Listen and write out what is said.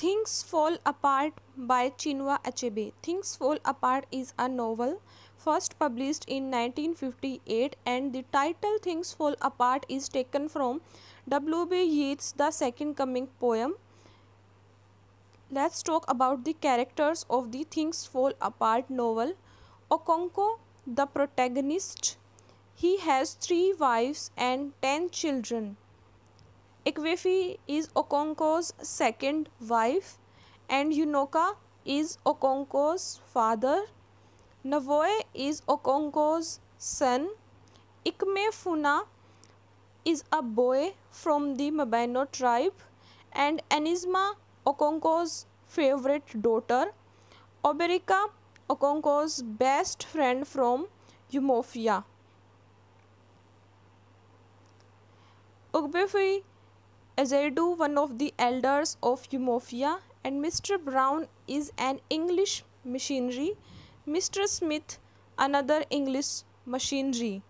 Things Fall Apart by Chinua Achebe. Things Fall Apart is a novel first published in 1958 and the title Things Fall Apart is taken from W.B. Yeats' The Second Coming poem. Let's talk about the characters of the Things Fall Apart novel. Okonko, the protagonist, he has three wives and ten children. Ikwefi is Okonko's second wife and Yunoka is Okonko's father. Navoe is Okonko's son. Ikmefuna is a boy from the Mabano tribe and Anisma Okonko's favorite daughter. Oberika, Okonko's best friend from Yumofia. Ogbefi Azadu, one of the elders of Eumophia, and Mr. Brown is an English machinery, Mr. Smith, another English machinery.